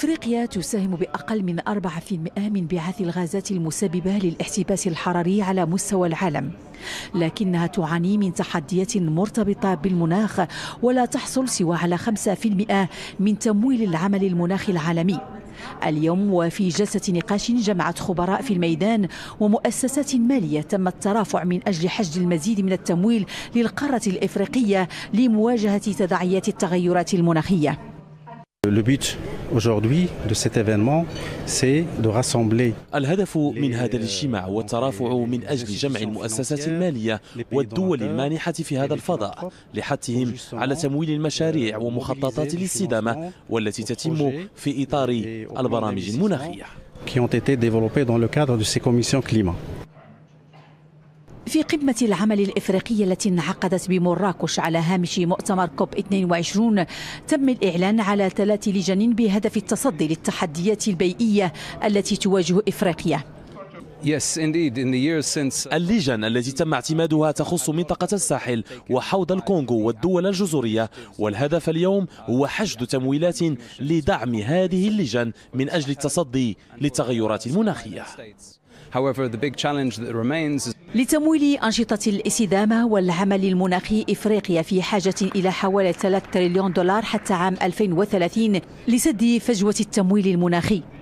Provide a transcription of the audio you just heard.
إفريقيا تساهم بأقل من 4% من بعث الغازات المسببة للاحتباس الحراري على مستوى العالم لكنها تعاني من تحديات مرتبطة بالمناخ ولا تحصل سوى على 5% من تمويل العمل المناخي العالمي اليوم وفي جلسة نقاش جمعت خبراء في الميدان ومؤسسات مالية تم الترافع من أجل حشد المزيد من التمويل للقارة الإفريقية لمواجهة تداعيات التغيرات المناخية الهدف من هذا euh, الاجتماع هو الترافع من أجل جمع المؤسسات المالية والدول المانحة في هذا الفضاء لحثهم على تمويل المشاريع euh, ومخططات الاستدامة والتي تتم في إطار البرامج المناخية. qui ont été dans le cadre de ces commissions climat. في قمة العمل الإفريقية التي انعقدت بمراكش على هامش مؤتمر كوب 22 تم الإعلان على ثلاث لجان بهدف التصدي للتحديات البيئية التي تواجه إفريقيا Uh, اللجان التي تم اعتمادها تخص منطقة الساحل وحوض الكونغو والدول الجزرية والهدف اليوم هو حشد تمويلات لدعم هذه اللجان من أجل التصدي للتغيرات المناخية لتمويل أنشطة الاستدامة والعمل المناخي إفريقيا في حاجة إلى حوالي 3 تريليون دولار حتى عام 2030 لسد فجوة التمويل المناخي